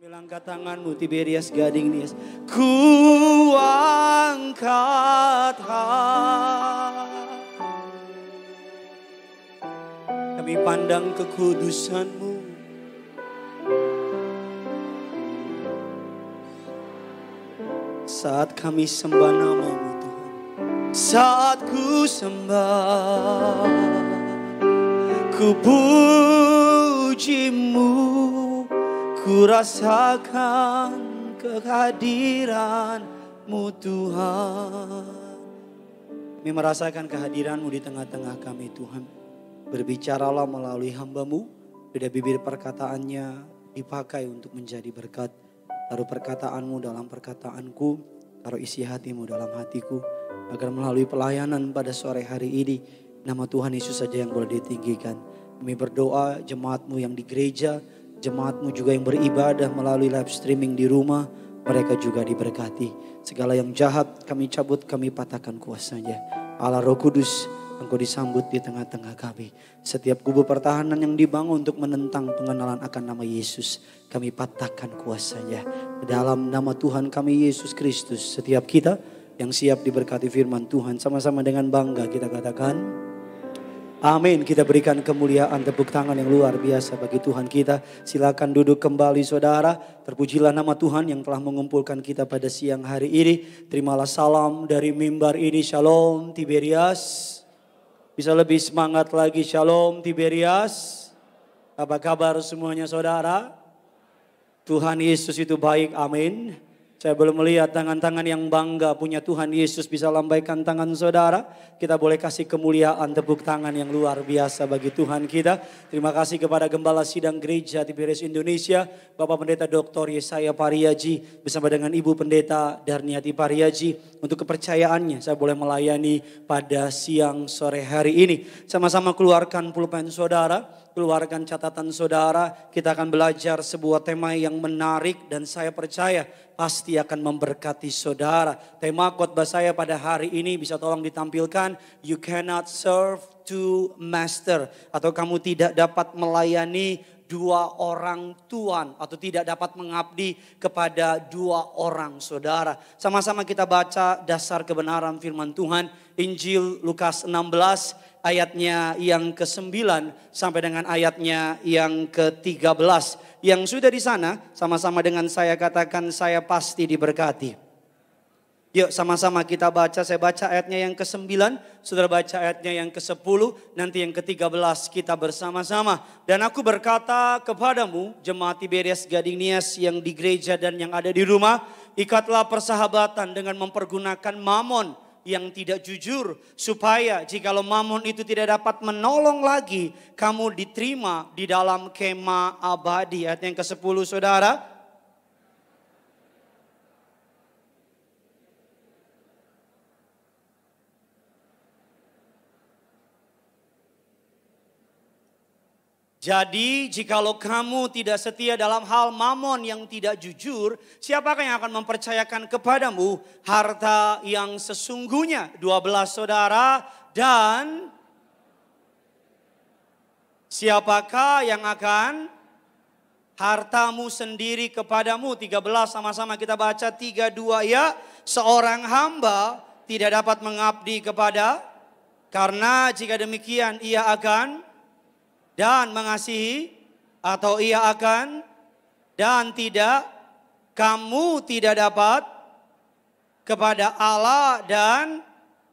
Melangkah tanganmu Tiberias Gading Nias. Ku angkat Kami pandang kekudusanmu. Saat kami sembah namamu Tuhan. Saat ku sembah. Ku pujimu. Ku rasakan kehadiranmu Tuhan. Kami merasakan kehadiranmu di tengah-tengah kami Tuhan. Berbicaralah melalui hambamu. Beda bibir perkataannya dipakai untuk menjadi berkat. Taruh perkataanmu dalam perkataanku. Taruh isi hatimu dalam hatiku. Agar melalui pelayanan pada sore hari ini. Nama Tuhan Yesus saja yang boleh ditinggikan. Kami berdoa jemaatmu yang di gereja jemaatmu juga yang beribadah melalui live streaming di rumah, mereka juga diberkati. Segala yang jahat kami cabut, kami patahkan kuasanya. Allah Roh Kudus, Engkau disambut di tengah-tengah kami. Setiap kubu pertahanan yang dibangun untuk menentang pengenalan akan nama Yesus, kami patahkan kuasanya. Dalam nama Tuhan kami Yesus Kristus, setiap kita yang siap diberkati firman Tuhan, sama-sama dengan bangga kita katakan, Amin. Kita berikan kemuliaan tepuk tangan yang luar biasa bagi Tuhan kita. Silakan duduk kembali saudara. Terpujilah nama Tuhan yang telah mengumpulkan kita pada siang hari ini. Terimalah salam dari mimbar ini. Shalom Tiberias. Bisa lebih semangat lagi. Shalom Tiberias. Apa kabar semuanya saudara? Tuhan Yesus itu baik. Amin. Saya belum melihat tangan-tangan yang bangga punya Tuhan Yesus bisa lambaikan tangan saudara. Kita boleh kasih kemuliaan tepuk tangan yang luar biasa bagi Tuhan kita. Terima kasih kepada Gembala Sidang Gereja Tiberias Indonesia. Bapak Pendeta Dr. Yesaya Pariaji bersama dengan Ibu Pendeta Darniati Pariaji. Untuk kepercayaannya saya boleh melayani pada siang sore hari ini. Sama-sama keluarkan pulpen saudara keluarkan catatan saudara. Kita akan belajar sebuah tema yang menarik dan saya percaya pasti akan memberkati saudara. Tema khotbah saya pada hari ini bisa tolong ditampilkan. You cannot serve two master. Atau kamu tidak dapat melayani dua orang tuan atau tidak dapat mengabdi kepada dua orang saudara. Sama-sama kita baca dasar kebenaran firman Tuhan Injil Lukas 16 ayatnya yang ke-9 sampai dengan ayatnya yang ke-13. Yang sudah di sana sama-sama dengan saya katakan saya pasti diberkati. Yuk sama-sama kita baca, saya baca ayatnya yang ke-9, saudara baca ayatnya yang ke-10, nanti yang ke-13 kita bersama-sama. Dan aku berkata kepadamu, jemaat Tiberias Gading Nias yang di gereja dan yang ada di rumah, ikatlah persahabatan dengan mempergunakan mamon yang tidak jujur supaya jikalau Mamun itu tidak dapat menolong lagi kamu diterima di dalam kema abadi ayat yang ke-10 saudara Jadi, jikalau kamu tidak setia dalam hal mamon yang tidak jujur, siapakah yang akan mempercayakan kepadamu harta yang sesungguhnya? 12 saudara dan siapakah yang akan hartamu sendiri kepadamu? 13 sama-sama kita baca 32 ya. Seorang hamba tidak dapat mengabdi kepada karena jika demikian ia akan dan mengasihi atau ia akan dan tidak kamu tidak dapat kepada Allah dan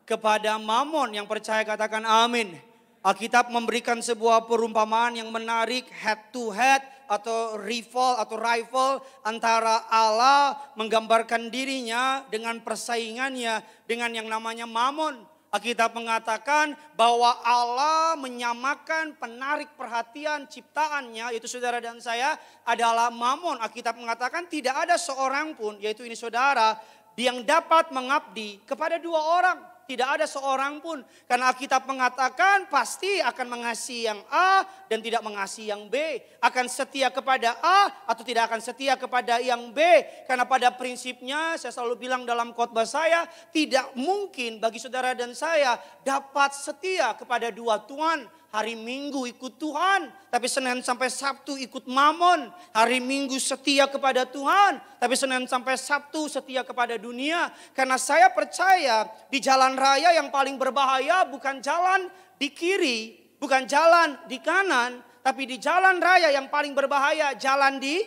kepada Mamon yang percaya katakan amin. Alkitab memberikan sebuah perumpamaan yang menarik head to head atau rival atau rival antara Allah menggambarkan dirinya dengan persaingannya dengan yang namanya Mamon kita mengatakan bahwa Allah menyamakan penarik perhatian ciptaannya, yaitu saudara dan saya, adalah mamon. Alkitab mengatakan tidak ada seorang pun, yaitu ini saudara, yang dapat mengabdi kepada dua orang. Tidak ada seorang pun. Karena Alkitab mengatakan pasti akan mengasihi yang A dan tidak mengasihi yang B. Akan setia kepada A atau tidak akan setia kepada yang B. Karena pada prinsipnya saya selalu bilang dalam khotbah saya. Tidak mungkin bagi saudara dan saya dapat setia kepada dua Tuhan hari Minggu ikut Tuhan, tapi Senin sampai Sabtu ikut Mamon. Hari Minggu setia kepada Tuhan, tapi Senin sampai Sabtu setia kepada dunia. Karena saya percaya di jalan raya yang paling berbahaya bukan jalan di kiri, bukan jalan di kanan, tapi di jalan raya yang paling berbahaya jalan di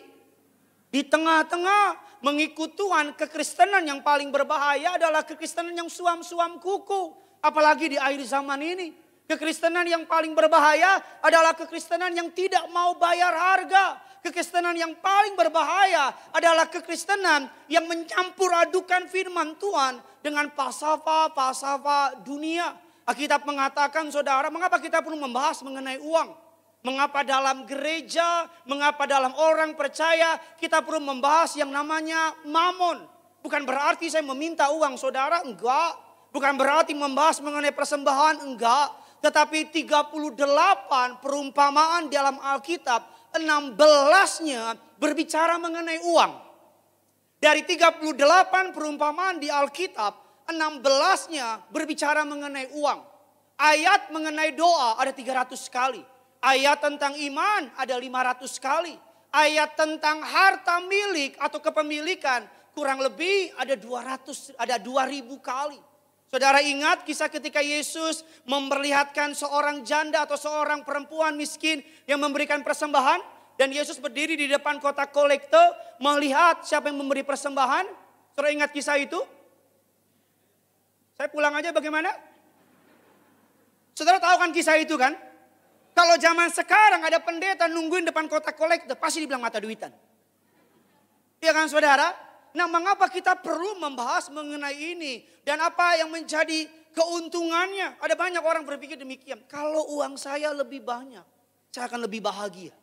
di tengah-tengah mengikut Tuhan kekristenan yang paling berbahaya adalah kekristenan yang suam-suam kuku apalagi di akhir zaman ini Kekristenan yang paling berbahaya adalah kekristenan yang tidak mau bayar harga. Kekristenan yang paling berbahaya adalah kekristenan yang mencampur adukan firman Tuhan dengan pasafa-pasafa dunia. Alkitab mengatakan saudara, mengapa kita perlu membahas mengenai uang? Mengapa dalam gereja, mengapa dalam orang percaya kita perlu membahas yang namanya mamon. Bukan berarti saya meminta uang saudara, enggak. Bukan berarti membahas mengenai persembahan, enggak. Tetapi 38 perumpamaan dalam Alkitab 16-nya berbicara mengenai uang. Dari 38 perumpamaan di Alkitab 16-nya berbicara mengenai uang. Ayat mengenai doa ada 300 kali. Ayat tentang iman ada 500 kali. Ayat tentang harta milik atau kepemilikan kurang lebih ada 200 ada 2000 kali. Saudara ingat kisah ketika Yesus memperlihatkan seorang janda atau seorang perempuan miskin yang memberikan persembahan. Dan Yesus berdiri di depan kota kolekte melihat siapa yang memberi persembahan. Saudara ingat kisah itu? Saya pulang aja bagaimana? Saudara tahu kan kisah itu kan? Kalau zaman sekarang ada pendeta nungguin depan kota kolekte pasti dibilang mata duitan. Iya kan saudara? Nah, mengapa kita perlu membahas mengenai ini dan apa yang menjadi keuntungannya? Ada banyak orang berpikir demikian. Kalau uang saya lebih banyak, saya akan lebih bahagia.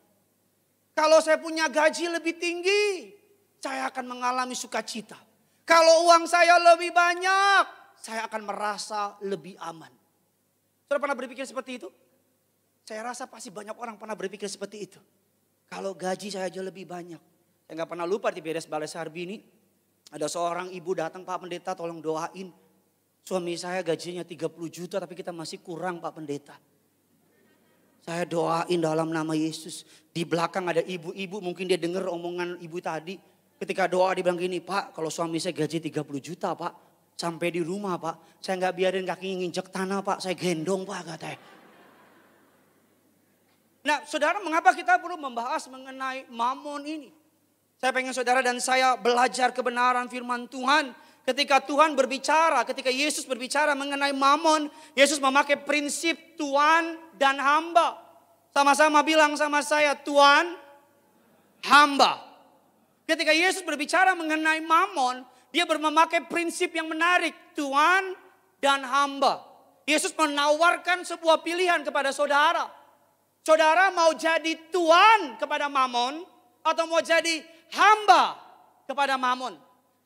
Kalau saya punya gaji lebih tinggi, saya akan mengalami sukacita. Kalau uang saya lebih banyak, saya akan merasa lebih aman. Sudah pernah berpikir seperti itu? Saya rasa pasti banyak orang pernah berpikir seperti itu. Kalau gaji saya aja lebih banyak. Saya gak pernah lupa di beres Balai Sarbini. ini, ada seorang ibu datang, Pak Pendeta tolong doain. Suami saya gajinya 30 juta tapi kita masih kurang Pak Pendeta. Saya doain dalam nama Yesus. Di belakang ada ibu-ibu mungkin dia dengar omongan ibu tadi. Ketika doa dia bilang gini, Pak kalau suami saya gaji 30 juta Pak. Sampai di rumah Pak, saya nggak biarin kakinya nginjek tanah Pak, saya gendong Pak katanya. Nah saudara mengapa kita perlu membahas mengenai mamon ini? Saya pengen saudara dan saya belajar kebenaran firman Tuhan. Ketika Tuhan berbicara, ketika Yesus berbicara mengenai mamon, Yesus memakai prinsip Tuhan dan hamba. Sama-sama bilang sama saya, Tuhan, hamba. Ketika Yesus berbicara mengenai mamon, dia memakai prinsip yang menarik, Tuhan dan hamba. Yesus menawarkan sebuah pilihan kepada saudara. Saudara mau jadi Tuhan kepada mamon atau mau jadi hamba kepada mamon.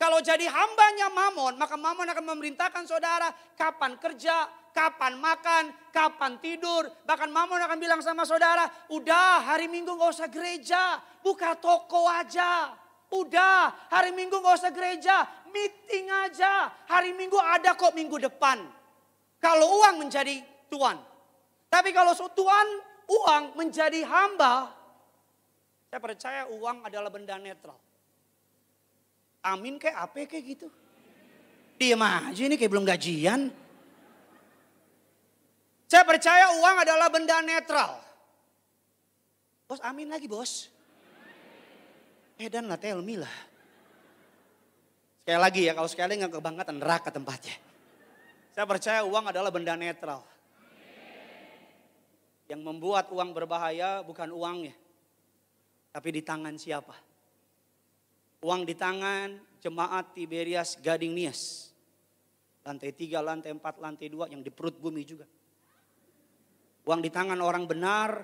Kalau jadi hambanya mamon, maka mamon akan memerintahkan saudara kapan kerja, kapan makan, kapan tidur. Bahkan mamon akan bilang sama saudara, udah hari minggu gak usah gereja, buka toko aja. Udah hari minggu gak usah gereja, meeting aja. Hari minggu ada kok minggu depan. Kalau uang menjadi tuan. Tapi kalau tuan uang menjadi hamba, saya percaya uang adalah benda netral. Amin kayak apa kayak gitu. Diem aja ini kayak belum gajian. Saya percaya uang adalah benda netral. Bos amin lagi bos. Eh dan lah tell me lah. Sekali lagi ya kalau sekali nggak kebangkatan neraka tempatnya. Saya percaya uang adalah benda netral. Yang membuat uang berbahaya bukan uangnya, tapi di tangan siapa? Uang di tangan jemaat Tiberias Gading Nias. Lantai tiga, lantai empat, lantai dua yang di perut bumi juga. Uang di tangan orang benar,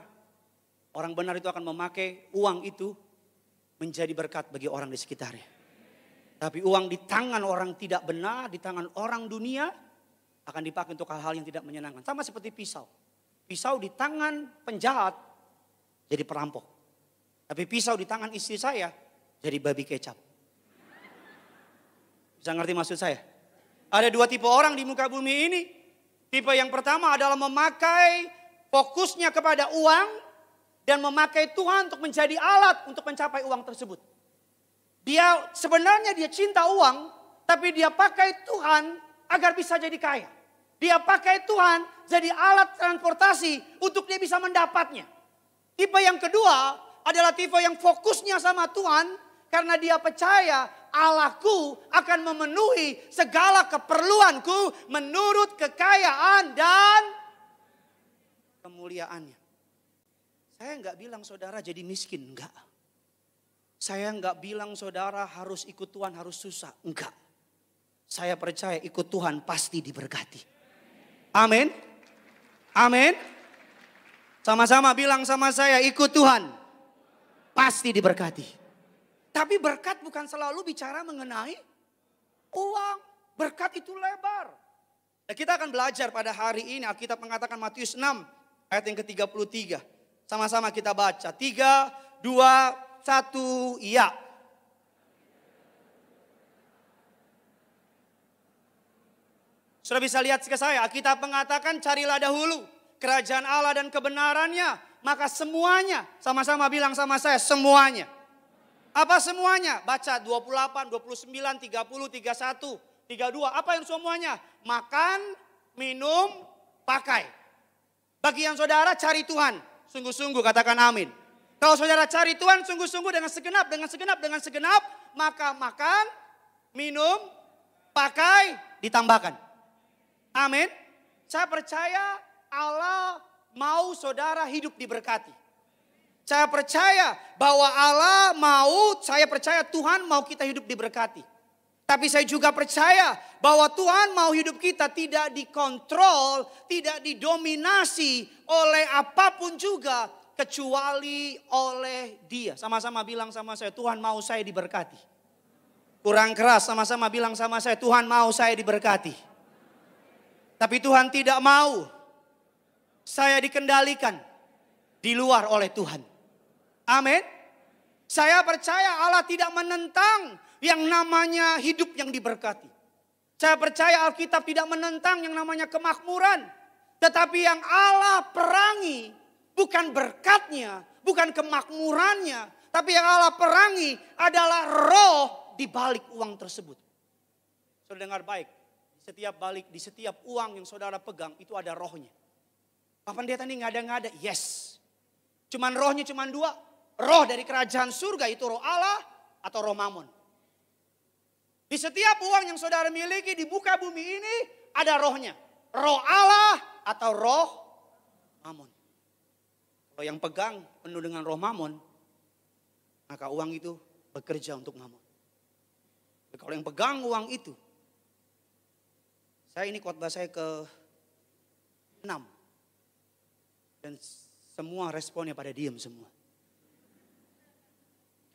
orang benar itu akan memakai uang itu menjadi berkat bagi orang di sekitarnya. Tapi uang di tangan orang tidak benar, di tangan orang dunia akan dipakai untuk hal-hal yang tidak menyenangkan. Sama seperti pisau. Pisau di tangan penjahat jadi perampok. Tapi pisau di tangan istri saya jadi babi kecap. Bisa ngerti maksud saya? Ada dua tipe orang di muka bumi ini. Tipe yang pertama adalah memakai fokusnya kepada uang dan memakai Tuhan untuk menjadi alat untuk mencapai uang tersebut. Dia sebenarnya dia cinta uang, tapi dia pakai Tuhan agar bisa jadi kaya. Dia pakai Tuhan jadi alat transportasi untuk dia bisa mendapatnya. Tipe yang kedua adalah tipe yang fokusnya sama Tuhan karena dia percaya Allahku akan memenuhi segala keperluanku menurut kekayaan dan kemuliaannya. Saya nggak bilang saudara jadi miskin, enggak. Saya nggak bilang saudara harus ikut Tuhan harus susah, enggak. Saya percaya ikut Tuhan pasti diberkati. Amin. Amin. Sama-sama bilang sama saya ikut Tuhan pasti diberkati. Tapi berkat bukan selalu bicara mengenai uang. Berkat itu lebar. Nah, kita akan belajar pada hari ini Alkitab mengatakan Matius 6 ayat yang ke-33. Sama-sama kita baca. 3, 2, 1, iya. Sudah bisa lihat ke saya, kita mengatakan carilah dahulu kerajaan Allah dan kebenarannya maka semuanya, sama-sama bilang sama saya, semuanya. Apa semuanya? Baca 28, 29, 30, 31, 32. Apa yang semuanya? Makan, minum, pakai. Bagi yang saudara cari Tuhan, sungguh-sungguh katakan amin. Kalau saudara cari Tuhan sungguh-sungguh dengan segenap, dengan segenap, dengan segenap, maka makan, minum, pakai, ditambahkan. Amin. Saya percaya Allah mau saudara hidup diberkati. Saya percaya bahwa Allah mau, saya percaya Tuhan mau kita hidup diberkati. Tapi saya juga percaya bahwa Tuhan mau hidup kita tidak dikontrol, tidak didominasi oleh apapun juga kecuali oleh Dia. Sama-sama bilang sama saya, Tuhan mau saya diberkati. Kurang keras sama-sama bilang sama saya, Tuhan mau saya diberkati. Tapi Tuhan tidak mau saya dikendalikan di luar oleh Tuhan. Amin. Saya percaya Allah tidak menentang yang namanya hidup yang diberkati. Saya percaya Alkitab tidak menentang yang namanya kemakmuran. Tetapi yang Allah perangi bukan berkatnya, bukan kemakmurannya. Tapi yang Allah perangi adalah roh di balik uang tersebut. Saudara dengar baik, setiap balik di setiap uang yang saudara pegang itu ada rohnya. Pak pendeta ini nggak ada nggak ada yes. Cuman rohnya cuman dua, roh dari kerajaan surga itu roh Allah atau roh mamon. Di setiap uang yang saudara miliki di buka bumi ini ada rohnya. Roh Allah atau roh mamon. Kalau yang pegang penuh dengan roh mamon, maka uang itu bekerja untuk mamon. Kalau yang pegang uang itu, saya ini khotbah saya ke 6. Dan semua responnya pada diam semua.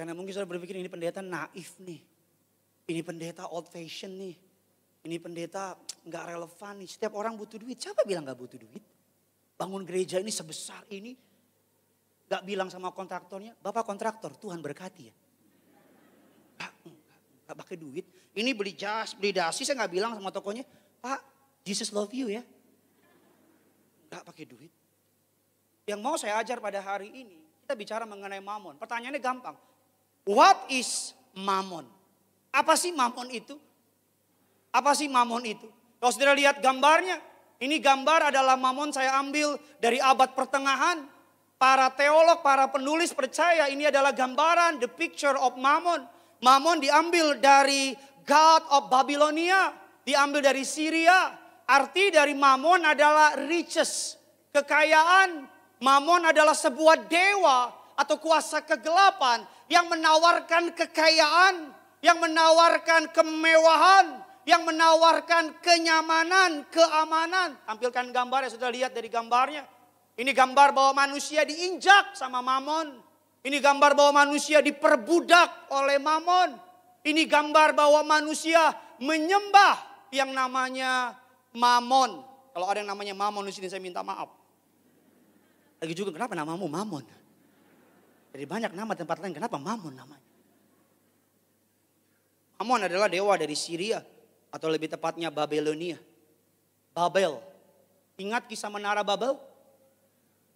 Karena mungkin saudara berpikir ini pendeta naif nih. Ini pendeta old fashion nih. Ini pendeta nggak relevan nih. Setiap orang butuh duit. Siapa bilang nggak butuh duit? Bangun gereja ini sebesar ini. Gak bilang sama kontraktornya, Bapak kontraktor, Tuhan berkati ya. Gak, gak, gak pakai duit. Ini beli jas, beli dasi, saya gak bilang sama tokonya, Pak, Jesus love you ya. Gak pakai duit. Yang mau saya ajar pada hari ini, kita bicara mengenai mamon. Pertanyaannya gampang. What is mamon? Apa sih mamon itu? Apa sih mamon itu? Kalau saudara lihat gambarnya, ini gambar adalah mamon saya ambil dari abad pertengahan. Para teolog, para penulis percaya ini adalah gambaran, the picture of mamon. Mamon diambil dari God of Babylonia, diambil dari Syria. Arti dari mamon adalah riches, kekayaan, Mamon adalah sebuah dewa atau kuasa kegelapan yang menawarkan kekayaan, yang menawarkan kemewahan, yang menawarkan kenyamanan, keamanan. Tampilkan gambar yang sudah lihat dari gambarnya. Ini gambar bahwa manusia diinjak sama mamon. Ini gambar bahwa manusia diperbudak oleh mamon. Ini gambar bahwa manusia menyembah yang namanya mamon. Kalau ada yang namanya mamon di sini saya minta maaf. Lagi juga kenapa namamu Mamun? Jadi banyak nama tempat lain, kenapa Mamun namanya? Mamun adalah dewa dari Syria atau lebih tepatnya Babelonia. Babel. Ingat kisah menara Babel?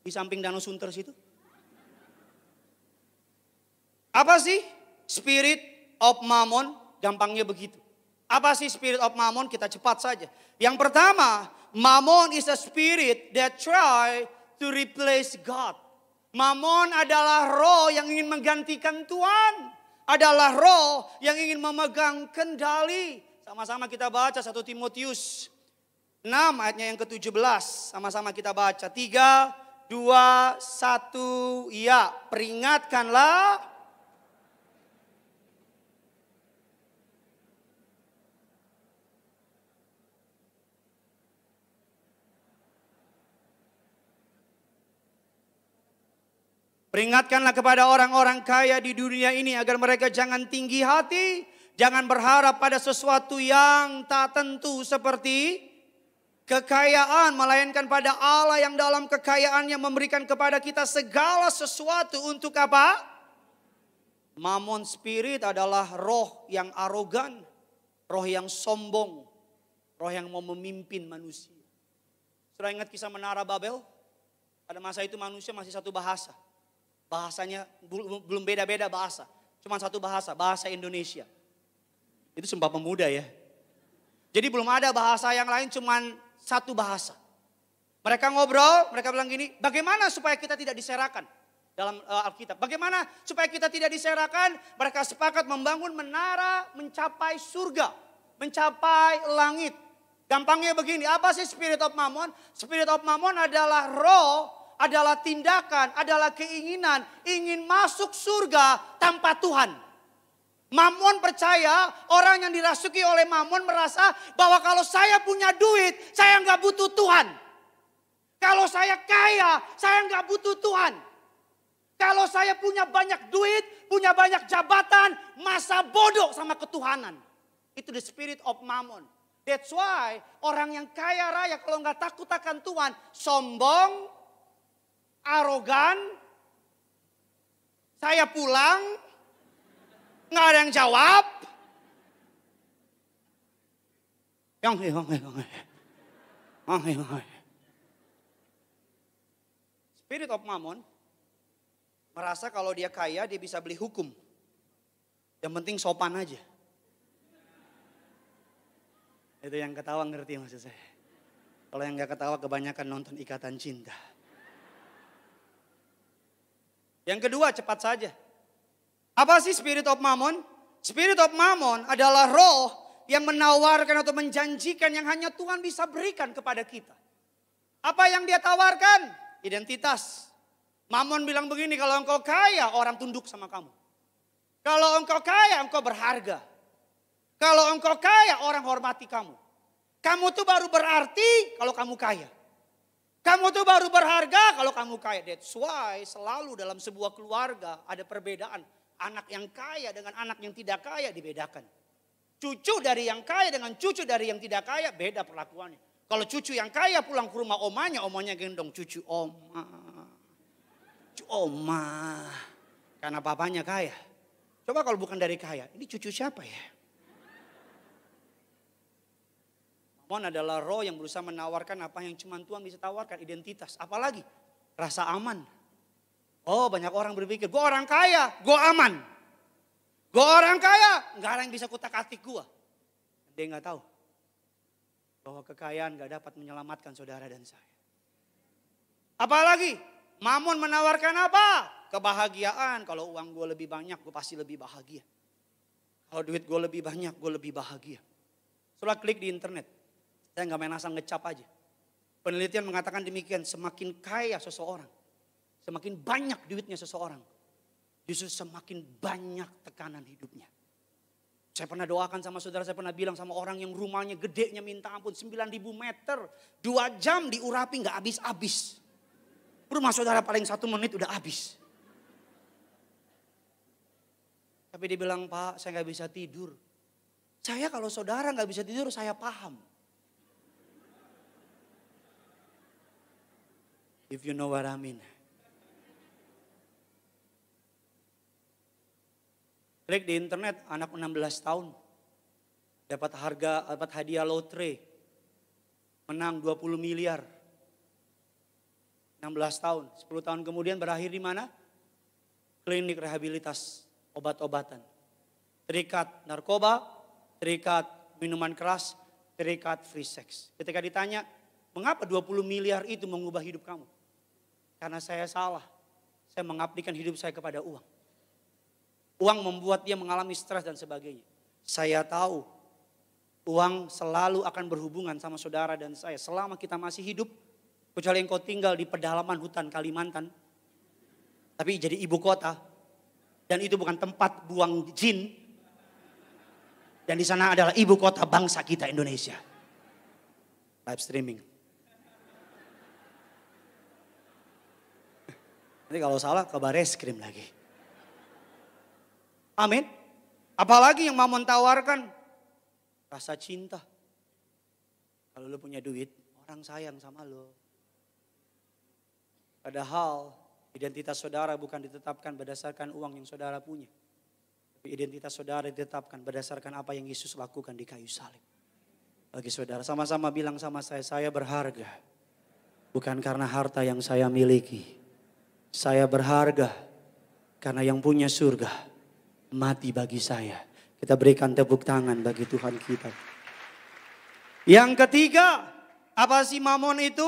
Di samping Danau Sunter situ. Apa sih spirit of Mamun? Gampangnya begitu. Apa sih spirit of Mamun? Kita cepat saja. Yang pertama, Mamun is a spirit that try to replace God. Mamon adalah roh yang ingin menggantikan Tuhan. Adalah roh yang ingin memegang kendali. Sama-sama kita baca 1 Timotius 6 ayatnya yang ke-17. Sama-sama kita baca. 3, 2, 1. Ya, peringatkanlah Peringatkanlah kepada orang-orang kaya di dunia ini agar mereka jangan tinggi hati, jangan berharap pada sesuatu yang tak tentu seperti kekayaan, melainkan pada Allah yang dalam kekayaannya memberikan kepada kita segala sesuatu untuk apa? Mamon spirit adalah roh yang arogan, roh yang sombong, roh yang mau memimpin manusia. Sudah ingat kisah menara Babel? Pada masa itu manusia masih satu bahasa. Bahasanya belum beda-beda bahasa. Cuma satu bahasa, bahasa Indonesia. Itu sumpah pemuda ya. Jadi belum ada bahasa yang lain, cuma satu bahasa. Mereka ngobrol, mereka bilang gini, bagaimana supaya kita tidak diserahkan dalam eh, Alkitab? Bagaimana supaya kita tidak diserakan? Mereka sepakat membangun menara mencapai surga, mencapai langit. Gampangnya begini, apa sih spirit of mammon? Spirit of mammon adalah roh adalah tindakan, adalah keinginan ingin masuk surga tanpa Tuhan. Mamon percaya orang yang dirasuki oleh Mamon merasa bahwa kalau saya punya duit, saya nggak butuh Tuhan. Kalau saya kaya, saya nggak butuh Tuhan. Kalau saya punya banyak duit, punya banyak jabatan, masa bodoh sama ketuhanan. Itu the spirit of Mamon. That's why orang yang kaya raya kalau nggak takut akan Tuhan, sombong, arogan, saya pulang, nggak ada yang jawab. Yang yang yang yang Spirit of Mammon merasa kalau dia kaya dia bisa beli hukum. Yang penting sopan aja. Itu yang ketawa ngerti maksud saya. Kalau yang gak ketawa kebanyakan nonton ikatan cinta. Yang kedua cepat saja. Apa sih spirit of mammon? Spirit of mammon adalah roh yang menawarkan atau menjanjikan yang hanya Tuhan bisa berikan kepada kita. Apa yang dia tawarkan? Identitas. Mammon bilang begini, kalau engkau kaya orang tunduk sama kamu. Kalau engkau kaya engkau berharga. Kalau engkau kaya orang hormati kamu. Kamu tuh baru berarti kalau kamu kaya. Kamu tuh baru berharga kalau kamu kaya. That's why selalu dalam sebuah keluarga ada perbedaan. Anak yang kaya dengan anak yang tidak kaya dibedakan. Cucu dari yang kaya dengan cucu dari yang tidak kaya beda perlakuannya. Kalau cucu yang kaya pulang ke rumah omanya, omanya gendong cucu oma. Cucu oma. Karena papanya kaya. Coba kalau bukan dari kaya, ini cucu siapa ya? Mammon adalah roh yang berusaha menawarkan apa yang cuma Tuhan bisa tawarkan, identitas. Apalagi rasa aman. Oh banyak orang berpikir, gue orang kaya, gue aman. Gue orang kaya, gak ada yang bisa kutak atik gue. Dia gak tahu bahwa kekayaan gak dapat menyelamatkan saudara dan saya. Apalagi Mamun menawarkan apa? Kebahagiaan. Kalau uang gue lebih banyak, gue pasti lebih bahagia. Kalau duit gue lebih banyak, gue lebih bahagia. Setelah klik di internet, saya nggak main asal ngecap aja. Penelitian mengatakan demikian, semakin kaya seseorang, semakin banyak duitnya seseorang, justru semakin banyak tekanan hidupnya. Saya pernah doakan sama saudara, saya pernah bilang sama orang yang rumahnya gedenya minta ampun 9000 meter. Dua jam diurapi nggak habis-habis. Rumah saudara paling satu menit udah habis. Tapi dia bilang, Pak saya nggak bisa tidur. Saya kalau saudara nggak bisa tidur saya paham. if you know what I mean. Klik di internet anak 16 tahun dapat harga dapat hadiah lotre menang 20 miliar 16 tahun 10 tahun kemudian berakhir di mana klinik rehabilitas obat-obatan terikat narkoba terikat minuman keras terikat free sex ketika ditanya mengapa 20 miliar itu mengubah hidup kamu karena saya salah. Saya mengabdikan hidup saya kepada uang. Uang membuat dia mengalami stres dan sebagainya. Saya tahu uang selalu akan berhubungan sama saudara dan saya. Selama kita masih hidup, kecuali engkau tinggal di pedalaman hutan Kalimantan, tapi jadi ibu kota, dan itu bukan tempat buang jin, dan di sana adalah ibu kota bangsa kita Indonesia. Live streaming. kalau salah ke krim lagi. Amin. Apalagi yang mamon tawarkan rasa cinta. Kalau lu punya duit, orang sayang sama lu. Padahal identitas saudara bukan ditetapkan berdasarkan uang yang saudara punya. Tapi identitas saudara ditetapkan berdasarkan apa yang Yesus lakukan di kayu salib. Bagi saudara, sama-sama bilang sama saya, saya berharga. Bukan karena harta yang saya miliki. Saya berharga karena yang punya surga mati bagi saya. Kita berikan tepuk tangan bagi Tuhan kita. Yang ketiga, apa sih mamon itu?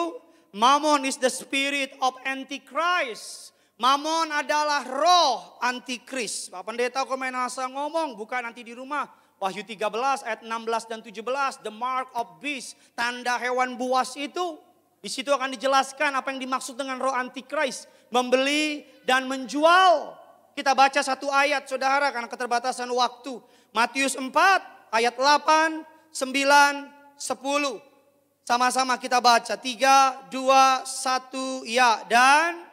Mamon is the spirit of antichrist. Mamon adalah roh antikris. Pak Pendeta main asal ngomong, bukan nanti di rumah. Wahyu 13 ayat 16 dan 17, the mark of beast, tanda hewan buas itu di situ akan dijelaskan apa yang dimaksud dengan roh antikris, membeli dan menjual. Kita baca satu ayat Saudara karena keterbatasan waktu. Matius 4 ayat 8, 9, 10. Sama-sama kita baca 3 2 1 ya dan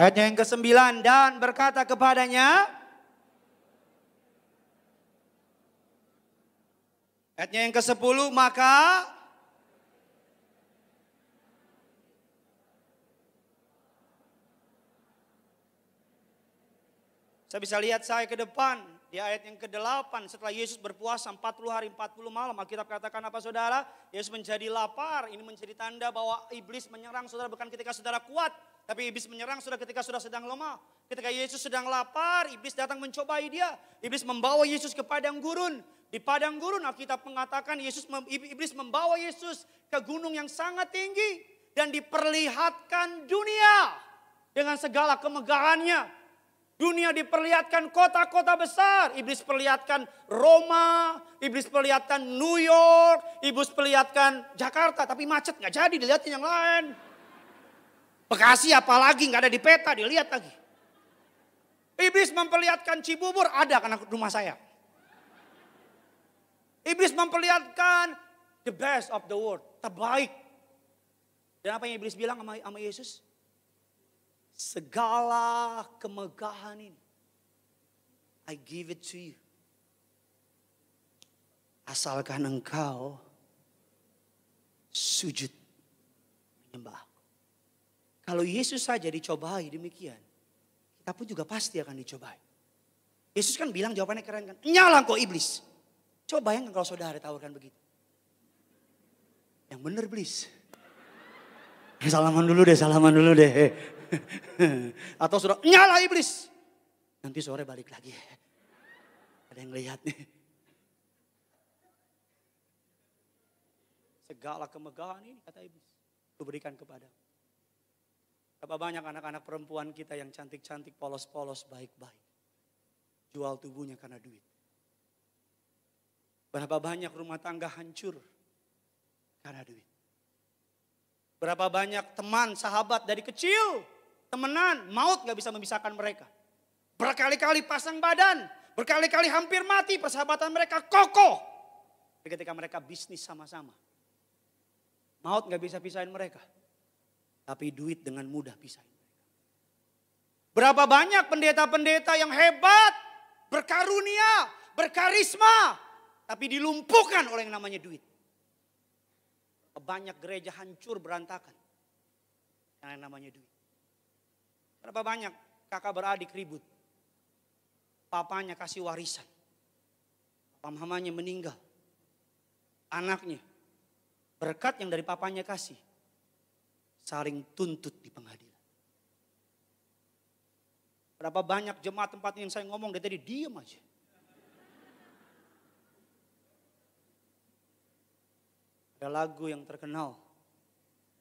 Ayatnya yang ke-9 dan berkata kepadanya, Ayatnya yang ke-10, maka Saya bisa lihat saya ke depan. Di ayat yang ke-8 setelah Yesus berpuasa 40 hari 40 malam. Alkitab katakan apa saudara? Yesus menjadi lapar. Ini menjadi tanda bahwa iblis menyerang saudara bukan ketika saudara kuat. Tapi iblis menyerang saudara ketika saudara sedang lemah. Ketika Yesus sedang lapar, iblis datang mencobai dia. Iblis membawa Yesus ke padang gurun. Di padang gurun Alkitab mengatakan Yesus iblis membawa Yesus ke gunung yang sangat tinggi dan diperlihatkan dunia dengan segala kemegahannya, Dunia diperlihatkan kota-kota besar. Iblis perlihatkan Roma, iblis perlihatkan New York, iblis perlihatkan Jakarta. Tapi macet gak jadi dilihatin yang lain. Bekasi apalagi gak ada di peta dilihat lagi. Iblis memperlihatkan Cibubur ada karena rumah saya. Iblis memperlihatkan the best of the world, terbaik. Dan apa yang iblis bilang sama Yesus? Segala kemegahan ini, I give it to you. Asalkan engkau sujud menyembah. Kalau Yesus saja dicobai demikian, kita pun juga pasti akan dicobai. Yesus kan bilang jawabannya keren kan, nyalang kok iblis. Coba bayangkan kalau saudara tawarkan begitu. Yang benar iblis. Salaman dulu deh, salaman dulu deh. Atau sudah nyala iblis. Nanti sore balik lagi. Ada yang lihat nih. Segala kemegahan ini kata iblis. Itu kepada. Berapa banyak anak-anak perempuan kita yang cantik-cantik, polos-polos, baik-baik. Jual tubuhnya karena duit. Berapa banyak rumah tangga hancur karena duit. Berapa banyak teman, sahabat dari kecil temenan, maut gak bisa memisahkan mereka. Berkali-kali pasang badan, berkali-kali hampir mati persahabatan mereka kokoh. Ketika mereka bisnis sama-sama. Maut gak bisa pisahin mereka. Tapi duit dengan mudah pisahin mereka. Berapa banyak pendeta-pendeta yang hebat, berkarunia, berkarisma. Tapi dilumpuhkan oleh yang namanya duit. Banyak gereja hancur berantakan. Yang namanya duit. Berapa banyak kakak beradik ribut. Papanya kasih warisan. Papa meninggal. Anaknya. Berkat yang dari papanya kasih. saling tuntut di pengadilan. Berapa banyak jemaat tempat yang saya ngomong dari tadi diam aja. Ada lagu yang terkenal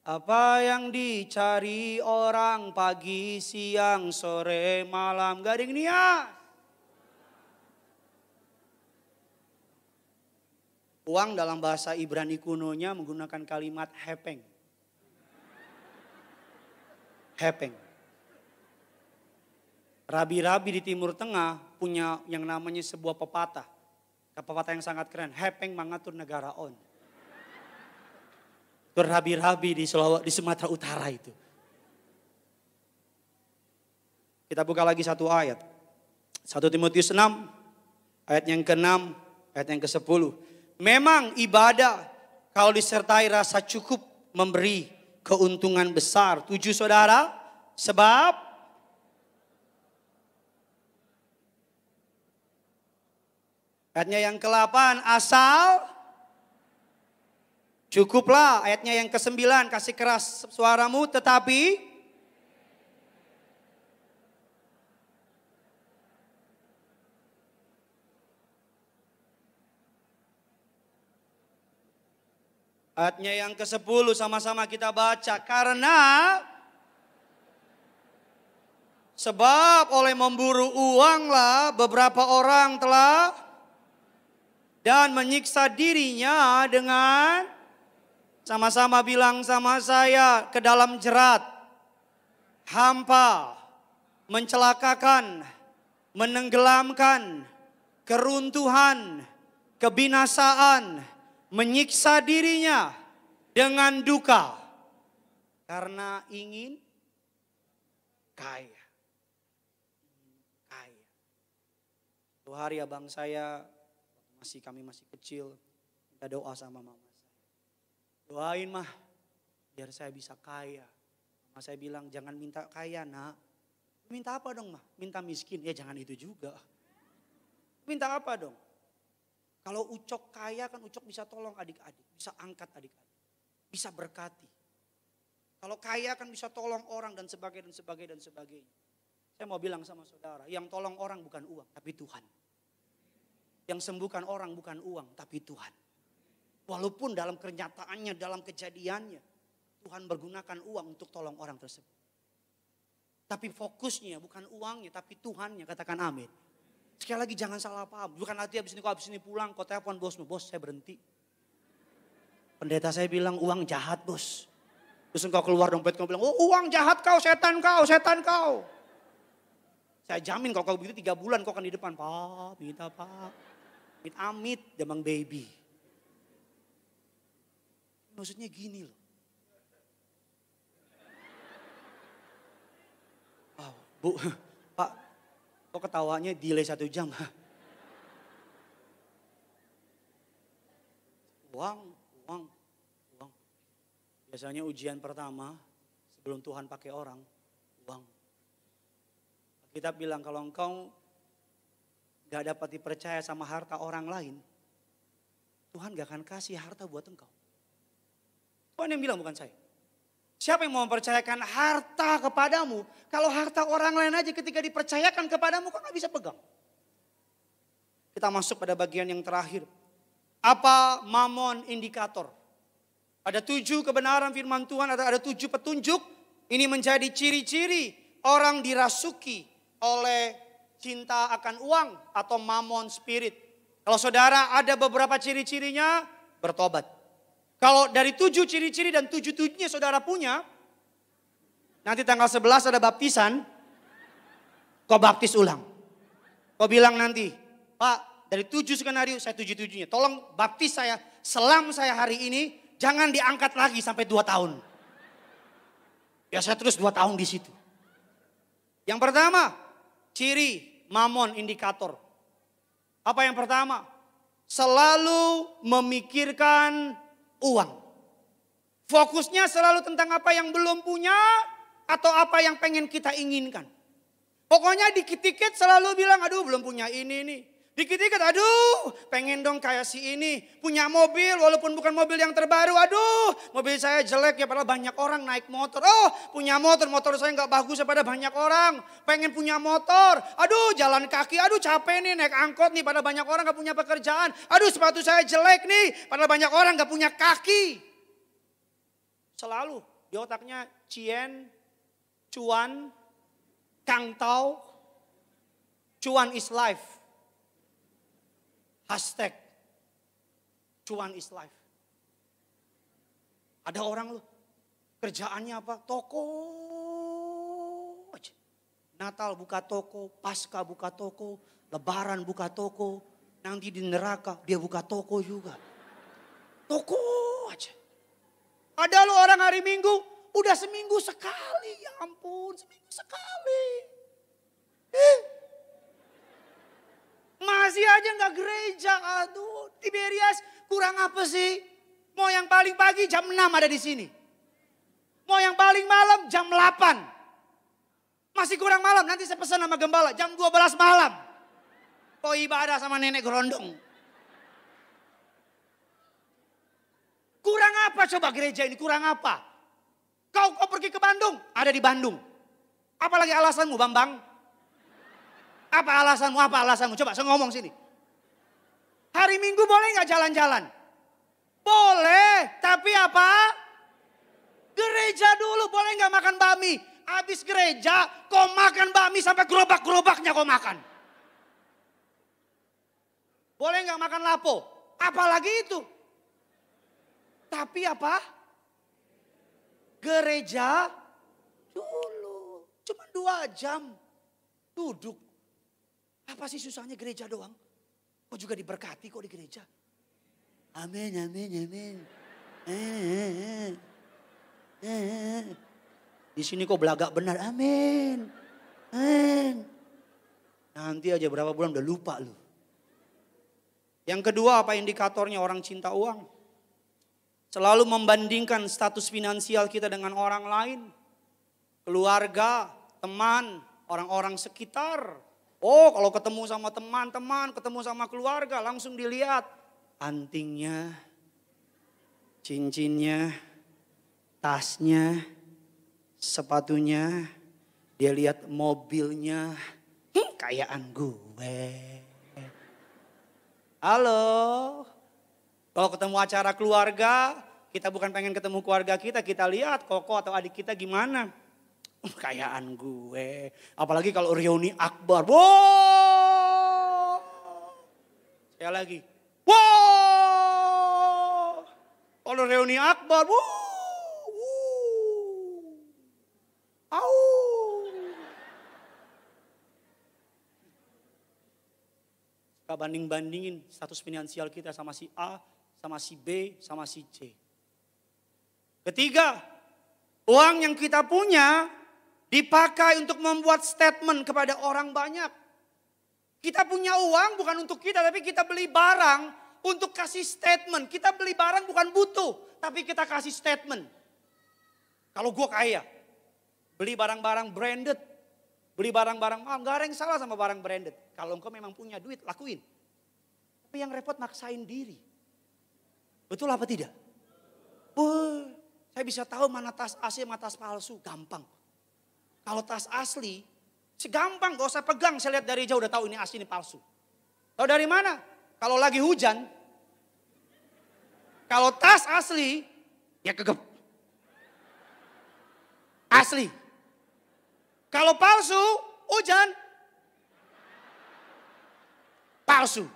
apa yang dicari orang pagi, siang, sore, malam, garing niat. Uang dalam bahasa Ibrani kunonya menggunakan kalimat hepeng. Hepeng. Rabi-rabi di Timur Tengah punya yang namanya sebuah pepatah. Pepatah yang sangat keren. Hepeng mengatur negara on berhabi habi di Sulawesi, di Sumatera Utara itu. Kita buka lagi satu ayat. 1 Timotius 6 ayat yang ke-6, ayat yang ke-10. Memang ibadah kalau disertai rasa cukup memberi keuntungan besar. Tujuh saudara, sebab Ayatnya yang ke-8, asal Cukuplah ayatnya yang ke kesembilan kasih keras suaramu tetapi Ayatnya yang ke-10 sama-sama kita baca. Karena sebab oleh memburu uanglah beberapa orang telah dan menyiksa dirinya dengan sama-sama bilang sama saya ke dalam jerat. Hampa, mencelakakan, menenggelamkan, keruntuhan, kebinasaan, menyiksa dirinya dengan duka. Karena ingin kaya. Kaya. Satu hari abang ya, saya, masih kami masih kecil, kita doa sama mama Doain mah, biar saya bisa kaya. Mama saya bilang, jangan minta kaya nak. Minta apa dong mah? Minta miskin, ya jangan itu juga. Minta apa dong? Kalau Ucok kaya kan Ucok bisa tolong adik-adik, bisa angkat adik-adik, bisa berkati. Kalau kaya kan bisa tolong orang dan sebagainya dan sebagainya dan sebagainya. Saya mau bilang sama saudara, yang tolong orang bukan uang, tapi Tuhan. Yang sembuhkan orang bukan uang, tapi Tuhan. Walaupun dalam kenyataannya, dalam kejadiannya, Tuhan menggunakan uang untuk tolong orang tersebut. Tapi fokusnya bukan uangnya, tapi Tuhannya. Katakan amin. Sekali lagi jangan salah paham. Bukan nanti habis ini kau habis ini pulang, kok telepon bosmu. Bos saya berhenti. Pendeta saya bilang uang jahat bos. Terus engkau keluar dompet kau bilang, oh uang jahat kau, setan kau, setan kau. Saya jamin kalau kau begitu tiga bulan kau akan di depan. Pak, minta pak. Amit amit demang baby maksudnya gini loh. Wow, bu, pak, kok ketawanya delay satu jam? Uang, uang, uang. Biasanya ujian pertama sebelum Tuhan pakai orang, uang. Kita bilang kalau engkau gak dapat dipercaya sama harta orang lain, Tuhan gak akan kasih harta buat engkau. Tuhan yang bilang bukan saya. Siapa yang mau mempercayakan harta kepadamu? Kalau harta orang lain aja ketika dipercayakan kepadamu kok gak bisa pegang. Kita masuk pada bagian yang terakhir. Apa mamon indikator? Ada tujuh kebenaran firman Tuhan, ada, ada tujuh petunjuk. Ini menjadi ciri-ciri orang dirasuki oleh cinta akan uang atau mamon spirit. Kalau saudara ada beberapa ciri-cirinya, bertobat. Kalau dari tujuh ciri-ciri dan tujuh-tujuhnya saudara punya, nanti tanggal 11 ada baptisan, kau baptis ulang. Kau bilang nanti, Pak dari tujuh skenario saya tujuh-tujuhnya, tolong baptis saya, selam saya hari ini, jangan diangkat lagi sampai dua tahun. Ya saya terus dua tahun di situ. Yang pertama, ciri mamon indikator. Apa yang pertama? Selalu memikirkan uang. Fokusnya selalu tentang apa yang belum punya atau apa yang pengen kita inginkan. Pokoknya dikit-dikit selalu bilang, aduh belum punya ini nih. Dikit-dikit aduh pengen dong kayak si ini. Punya mobil walaupun bukan mobil yang terbaru. Aduh mobil saya jelek ya padahal banyak orang naik motor. Oh punya motor, motor saya nggak bagus ya padahal banyak orang. Pengen punya motor. Aduh jalan kaki, aduh capek nih naik angkot nih padahal banyak orang nggak punya pekerjaan. Aduh sepatu saya jelek nih padahal banyak orang nggak punya kaki. Selalu di otaknya cien, cuan, kang kangtau, cuan is life. Hashtag cuan is life. Ada orang loh, kerjaannya apa? Toko Natal buka toko, pasca buka toko, lebaran buka toko, nanti di neraka dia buka toko juga. Toko aja. Ada lo orang hari Minggu, udah seminggu sekali, ya ampun seminggu sekali. Eh, masih aja nggak gereja. Aduh, Tiberias kurang apa sih? Mau yang paling pagi jam 6 ada di sini. Mau yang paling malam jam 8. Masih kurang malam, nanti saya pesan sama gembala jam 12 malam. Kok ibadah sama nenek gerondong. Kurang apa coba gereja ini, kurang apa? Kau kau pergi ke Bandung, ada di Bandung. Apalagi alasanmu Bambang? Apa alasanmu? Apa alasanmu? Coba saya ngomong sini. Hari Minggu boleh nggak jalan-jalan? Boleh, tapi apa? Gereja dulu boleh nggak makan bami? Habis gereja, kau makan bami sampai gerobak-gerobaknya kau makan. Boleh nggak makan lapo? Apalagi itu. Tapi apa? Gereja dulu. Cuma dua jam duduk apa sih susahnya gereja doang? Kok juga diberkati kok di gereja? Amin, amin, amin. Eh, eh, eh, eh. Di sini kok belagak benar, amin. Amin. Nanti aja berapa bulan udah lupa lu. Yang kedua apa indikatornya orang cinta uang? Selalu membandingkan status finansial kita dengan orang lain. Keluarga, teman, orang-orang sekitar. Oh kalau ketemu sama teman-teman, ketemu sama keluarga langsung dilihat. Antingnya, cincinnya, tasnya, sepatunya, dia lihat mobilnya, hmm, kayaan gue. Halo, kalau ketemu acara keluarga, kita bukan pengen ketemu keluarga kita, kita lihat koko atau adik kita gimana. Kayaan gue. Apalagi kalau reuni akbar. Wow. Saya lagi. Wow. Kalau reuni akbar. Wow. kita banding-bandingin status finansial kita sama si A, sama si B, sama si C. Ketiga, uang yang kita punya Dipakai untuk membuat statement kepada orang banyak. Kita punya uang bukan untuk kita, tapi kita beli barang untuk kasih statement. Kita beli barang bukan butuh, tapi kita kasih statement. Kalau gue kaya, beli barang-barang branded, beli barang-barang mahal, gak ada yang salah sama barang branded. Kalau engkau memang punya duit, lakuin. Tapi yang repot maksain diri. Betul apa tidak? Oh, saya bisa tahu mana tas AC, mana tas palsu, gampang. Kalau tas asli, segampang gak usah pegang. Saya lihat dari jauh udah tahu ini asli ini palsu. Tahu dari mana? Kalau lagi hujan, kalau tas asli, ya kegep. Asli. Kalau palsu, hujan. Palsu.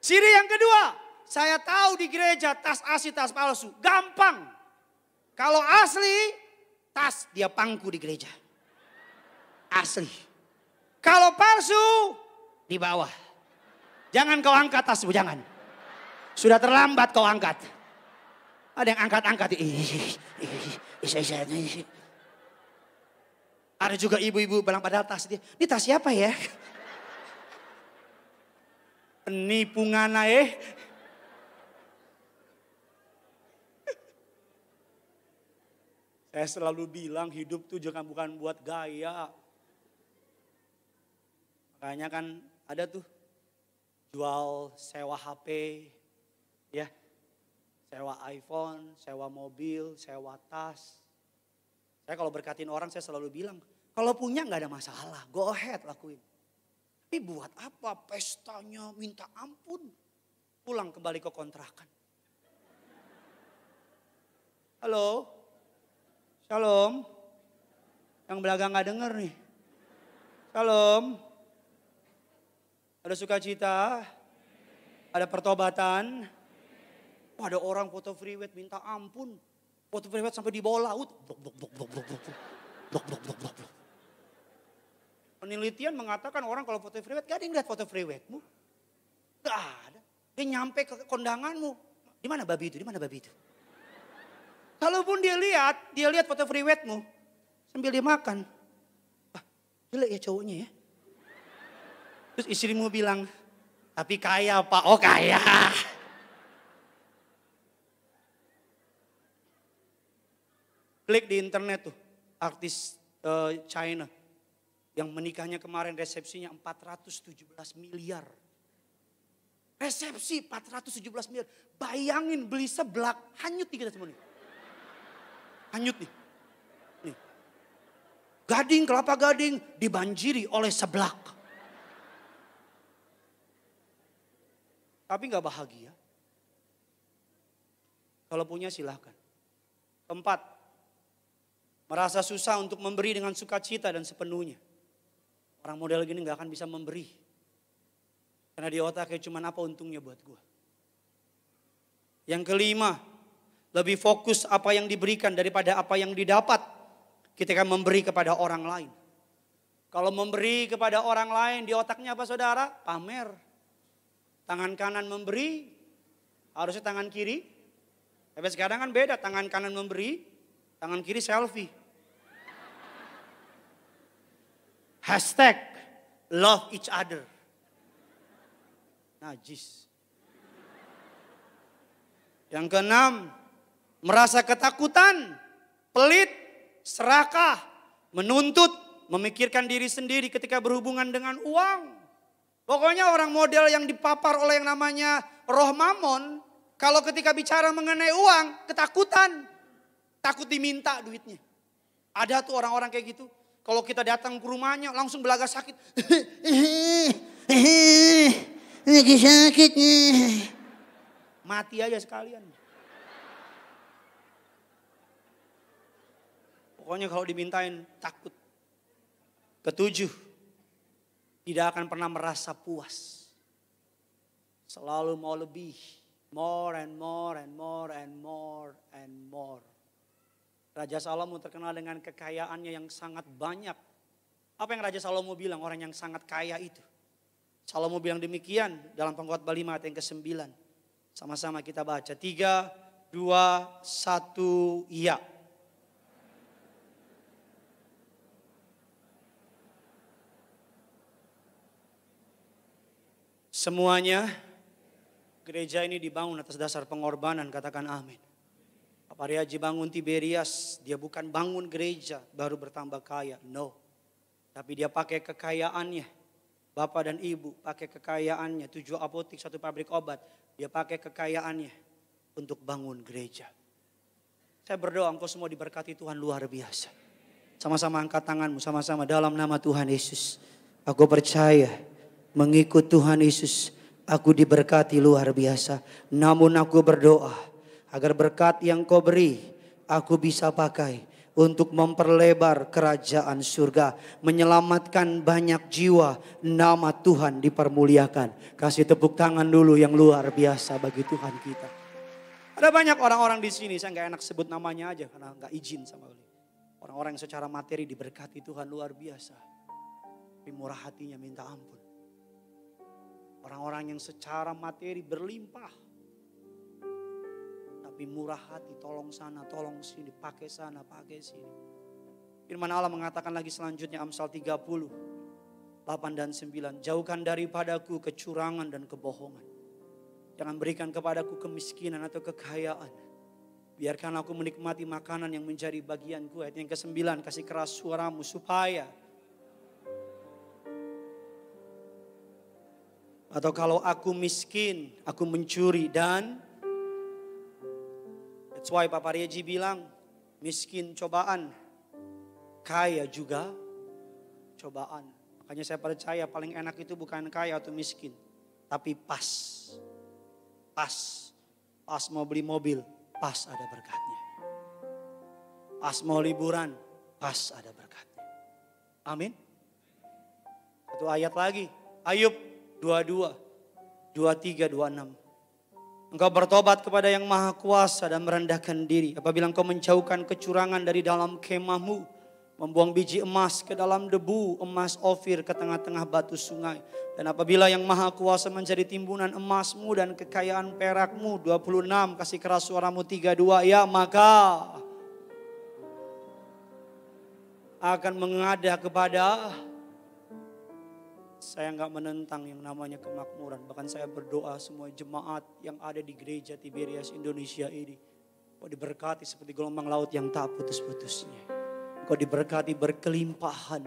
Ciri yang kedua, saya tahu di gereja tas asli, tas palsu. Gampang. Kalau asli, tas dia pangku di gereja. Asli. Kalau palsu, di bawah. Jangan kau angkat tas jangan. Sudah terlambat kau angkat. Ada yang angkat-angkat. Ada juga ibu-ibu bilang padahal tas dia. Ini tas siapa ya? Ini pungana eh. Saya eh, selalu bilang hidup tuh jangan bukan buat gaya. Makanya kan ada tuh jual sewa HP, ya, sewa iPhone, sewa mobil, sewa tas. Saya kalau berkatin orang saya selalu bilang, kalau punya nggak ada masalah, go ahead lakuin. Tapi buat apa pestanya minta ampun, pulang kembali ke kontrakan. Halo, Shalom. Yang belakang nggak denger nih. Shalom. Ada sukacita. Ada pertobatan. Pada orang foto freeway minta ampun. Foto freeway sampai di bawah laut. Blok, blok, blok, blok, blok, blok. Blok, blok, blok, blok, blok. Penelitian mengatakan orang kalau foto freeway gak ada yang lihat foto freewetmu, Gak ada. Dia nyampe ke kondanganmu. Di mana babi itu? Di mana babi itu? Kalaupun dia lihat, dia lihat foto free weightmu. sambil dia makan. Ah, jelek ya cowoknya ya. Terus istrimu bilang, tapi kaya pak, oh kaya. Klik di internet tuh, artis uh, China yang menikahnya kemarin resepsinya 417 miliar. Resepsi 417 miliar, bayangin beli seblak hanyut tiga semua Hanyut nih. nih. Gading, kelapa gading dibanjiri oleh seblak. Tapi gak bahagia. Kalau punya silahkan. Keempat, merasa susah untuk memberi dengan sukacita dan sepenuhnya. Orang model gini gak akan bisa memberi. Karena di otaknya cuman apa untungnya buat gue. Yang kelima, lebih fokus apa yang diberikan daripada apa yang didapat. Kita akan memberi kepada orang lain. Kalau memberi kepada orang lain di otaknya apa saudara? Pamer. Tangan kanan memberi, harusnya tangan kiri. Tapi sekarang kan beda, tangan kanan memberi, tangan kiri selfie. Hashtag love each other. Najis. Yang keenam, merasa ketakutan, pelit, serakah, menuntut, memikirkan diri sendiri ketika berhubungan dengan uang. Pokoknya orang model yang dipapar oleh yang namanya roh mamon, kalau ketika bicara mengenai uang, ketakutan. Takut diminta duitnya. Ada tuh orang-orang kayak gitu. Kalau kita datang ke rumahnya langsung belaga sakit. Lagi sakit nih. Mati aja sekalian. Pokoknya kalau dimintain takut. Ketujuh, tidak akan pernah merasa puas. Selalu mau lebih. More and more and more and more and more. Raja Salomo terkenal dengan kekayaannya yang sangat banyak. Apa yang Raja Salomo bilang orang yang sangat kaya itu? Salomo bilang demikian dalam pengkhotbah 5 ayat yang ke-9. Sama-sama kita baca. 3, 2, 1, iya. Semuanya gereja ini dibangun atas dasar pengorbanan, katakan amin. Pak Riaji bangun Tiberias, dia bukan bangun gereja baru bertambah kaya, no. Tapi dia pakai kekayaannya. Bapak dan ibu pakai kekayaannya, tujuh apotik, satu pabrik obat. Dia pakai kekayaannya untuk bangun gereja. Saya berdoa engkau semua diberkati Tuhan luar biasa. Sama-sama angkat tanganmu, sama-sama dalam nama Tuhan Yesus. Aku percaya mengikut Tuhan Yesus, aku diberkati luar biasa. Namun aku berdoa agar berkat yang kau beri, aku bisa pakai untuk memperlebar kerajaan surga, menyelamatkan banyak jiwa, nama Tuhan dipermuliakan. Kasih tepuk tangan dulu yang luar biasa bagi Tuhan kita. Ada banyak orang-orang di sini, saya nggak enak sebut namanya aja karena nggak izin sama beliau. Orang-orang yang secara materi diberkati Tuhan luar biasa. Tapi murah hatinya minta ampun. Orang-orang yang secara materi berlimpah. Tapi murah hati, tolong sana, tolong sini, pakai sana, pakai sini. Firman Allah mengatakan lagi selanjutnya Amsal 30, 8 dan 9. Jauhkan daripadaku kecurangan dan kebohongan. Jangan berikan kepadaku kemiskinan atau kekayaan. Biarkan aku menikmati makanan yang menjadi bagianku. Ayat yang ke-9, kasih keras suaramu supaya Atau kalau aku miskin, aku mencuri dan That's why Papa Reji bilang, miskin cobaan, kaya juga cobaan. Makanya saya percaya paling enak itu bukan kaya atau miskin, tapi pas. Pas. Pas mau beli mobil, pas ada berkatnya. Pas mau liburan, pas ada berkatnya. Amin. Satu ayat lagi. Ayub 22, 23, 26. Engkau bertobat kepada yang maha kuasa dan merendahkan diri. Apabila engkau menjauhkan kecurangan dari dalam kemahmu. Membuang biji emas ke dalam debu, emas ofir ke tengah-tengah batu sungai. Dan apabila yang maha kuasa menjadi timbunan emasmu dan kekayaan perakmu. 26, kasih keras suaramu 32. Ya maka akan mengada kepada saya nggak menentang yang namanya kemakmuran. Bahkan saya berdoa semua jemaat yang ada di gereja Tiberias Indonesia ini. Kau diberkati seperti gelombang laut yang tak putus-putusnya. Kau diberkati berkelimpahan.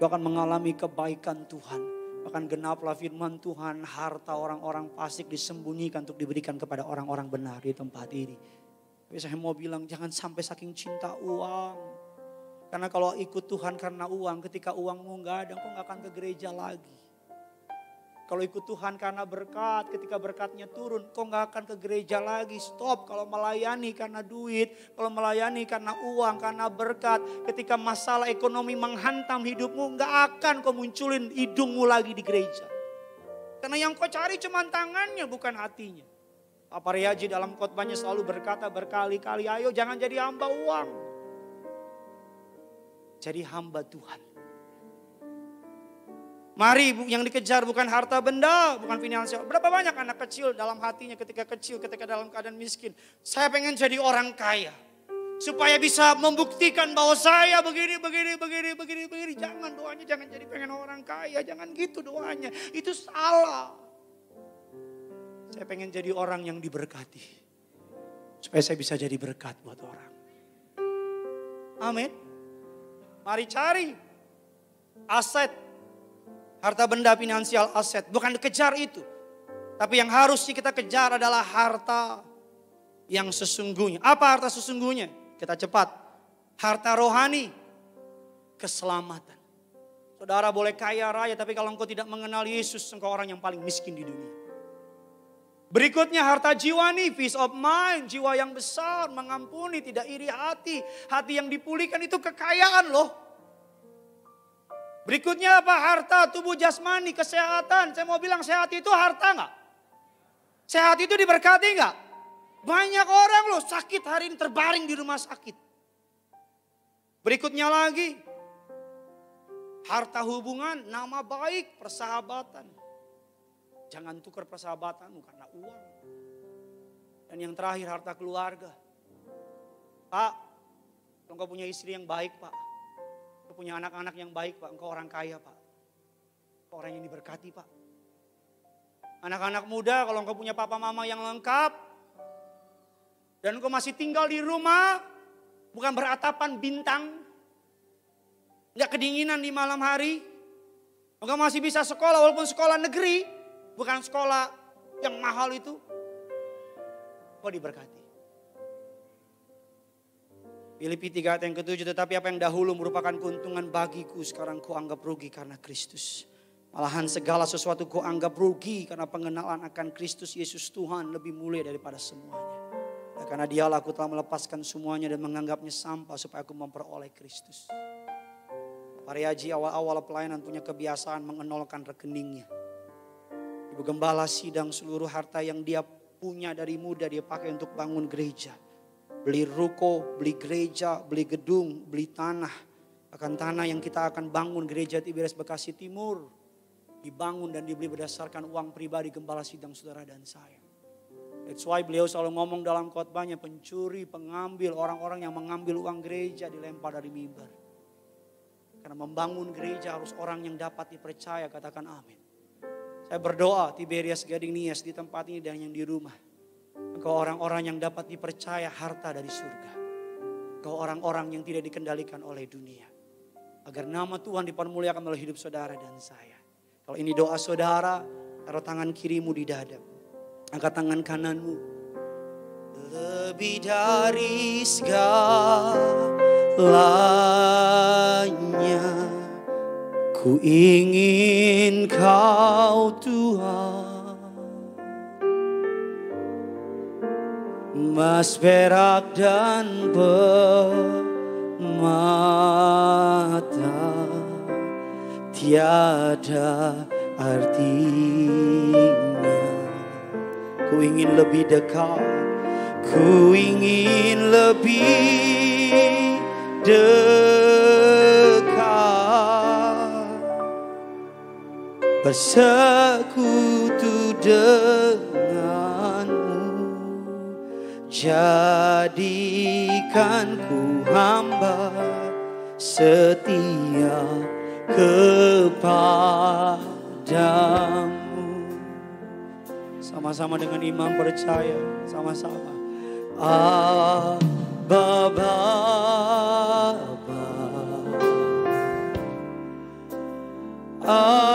Kau akan mengalami kebaikan Tuhan. Bahkan genaplah firman Tuhan, harta orang-orang pasik disembunyikan untuk diberikan kepada orang-orang benar di tempat ini. Tapi saya mau bilang jangan sampai saking cinta uang karena kalau ikut Tuhan karena uang, ketika uangmu nggak ada, engkau nggak akan ke gereja lagi. Kalau ikut Tuhan karena berkat, ketika berkatnya turun, kau nggak akan ke gereja lagi. Stop kalau melayani karena duit, kalau melayani karena uang, karena berkat. Ketika masalah ekonomi menghantam hidupmu, nggak akan kau munculin hidungmu lagi di gereja. Karena yang kau cari cuma tangannya, bukan hatinya. Pak Riaji dalam kotbahnya selalu berkata berkali-kali, ayo jangan jadi hamba uang. Jadi hamba Tuhan. Mari yang dikejar bukan harta benda, bukan finansial. Berapa banyak anak kecil dalam hatinya ketika kecil, ketika dalam keadaan miskin. Saya pengen jadi orang kaya. Supaya bisa membuktikan bahwa saya begini, begini, begini, begini, begini. Jangan doanya, jangan jadi pengen orang kaya. Jangan gitu doanya. Itu salah. Saya pengen jadi orang yang diberkati. Supaya saya bisa jadi berkat buat orang. Amin. Mari cari aset, harta benda finansial aset. Bukan dikejar itu. Tapi yang harus kita kejar adalah harta yang sesungguhnya. Apa harta sesungguhnya? Kita cepat. Harta rohani, keselamatan. Saudara boleh kaya raya, tapi kalau engkau tidak mengenal Yesus, engkau orang yang paling miskin di dunia. Berikutnya harta jiwa nih, peace of mind, jiwa yang besar, mengampuni, tidak iri hati. Hati yang dipulihkan itu kekayaan loh. Berikutnya apa? Harta, tubuh jasmani, kesehatan. Saya mau bilang sehat itu harta enggak? Sehat itu diberkati enggak? Banyak orang loh sakit hari ini terbaring di rumah sakit. Berikutnya lagi, harta hubungan, nama baik, persahabatan. Jangan tukar persahabatanmu karena uang. Dan yang terakhir harta keluarga. Pak, kalau engkau punya istri yang baik pak. Engkau punya anak-anak yang baik pak. Engkau orang kaya pak. Engkau orang yang diberkati pak. Anak-anak muda kalau engkau punya papa mama yang lengkap. Dan engkau masih tinggal di rumah. Bukan beratapan bintang. Enggak kedinginan di malam hari. Engkau masih bisa sekolah walaupun sekolah negeri bukan sekolah yang mahal itu. Kau diberkati. Filipi 3 ayat yang ketujuh, tetapi apa yang dahulu merupakan keuntungan bagiku, sekarang ku anggap rugi karena Kristus. Malahan segala sesuatu ku anggap rugi karena pengenalan akan Kristus Yesus Tuhan lebih mulia daripada semuanya. Dan nah, karena dialah aku telah melepaskan semuanya dan menganggapnya sampah supaya aku memperoleh Kristus. Pariaji awal-awal pelayanan punya kebiasaan mengenolkan rekeningnya. Ibu Gembala sidang seluruh harta yang dia punya dari muda dia pakai untuk bangun gereja. Beli ruko, beli gereja, beli gedung, beli tanah. Akan tanah yang kita akan bangun gereja Tiberias Bekasi Timur. Dibangun dan dibeli berdasarkan uang pribadi Gembala sidang saudara dan saya. That's why beliau selalu ngomong dalam khotbahnya pencuri, pengambil, orang-orang yang mengambil uang gereja dilempar dari mimbar. Karena membangun gereja harus orang yang dapat dipercaya, katakan amin. Saya berdoa Tiberias Gading Nias di tempat ini dan yang di rumah. Engkau orang-orang yang dapat dipercaya harta dari surga. Engkau orang-orang yang tidak dikendalikan oleh dunia. Agar nama Tuhan dipermuliakan melalui hidup saudara dan saya. Kalau ini doa saudara, taruh tangan kirimu di dada. Angkat tangan kananmu. Lebih dari segalanya. Ku ingin kau Tuhan mas perak dan permata Tiada artinya Ku ingin lebih dekat Ku ingin lebih dekat bersekutu denganmu jadikan ku hamba setia kepadamu sama-sama dengan imam percaya sama-sama Abba Baba Abba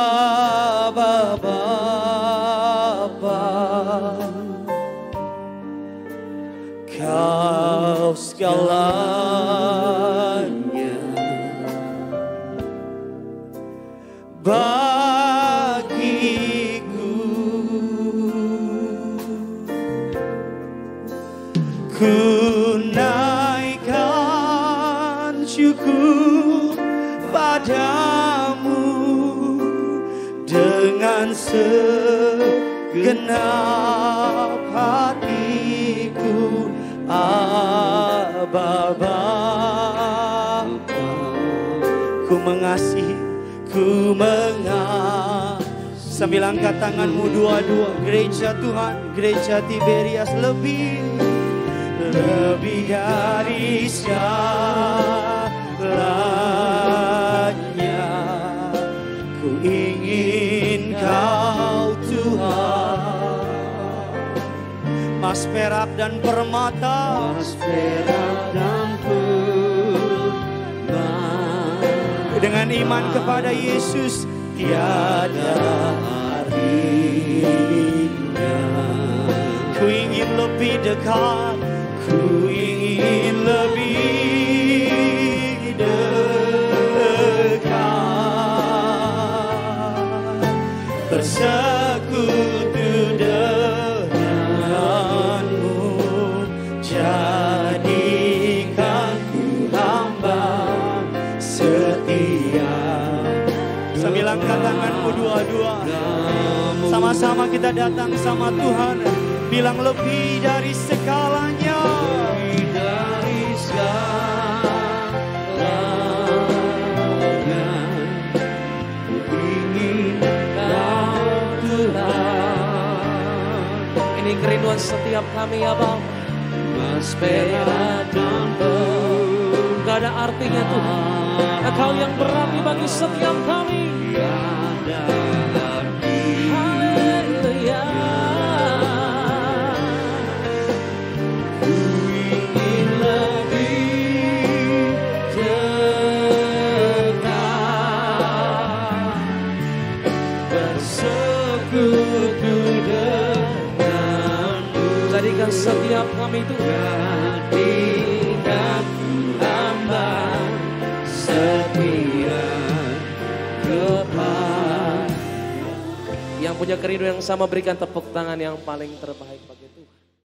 mengasihi, ku mengasihi. Sambil angkat tanganmu dua-dua, gereja Tuhan, gereja Tiberias lebih, lebih dari segalanya. Ku ingin kau Tuhan, mas perak dan permata, mas perak dan dengan iman kepada Yesus tiada hari ku ingin lebih dekat ku Sama-sama kita datang sama Tuhan. Bilang lebih dari segalanya. Lebih dari segalanya. ingin kau Tuhan. Ini kerinduan setiap kami ya Bang. Mas dan Gak ada artinya Tuhan. Engkau yang berarti bagi setiap kami. Tidak ada. yang punya kerindu yang sama berikan tepuk tangan yang paling terbaik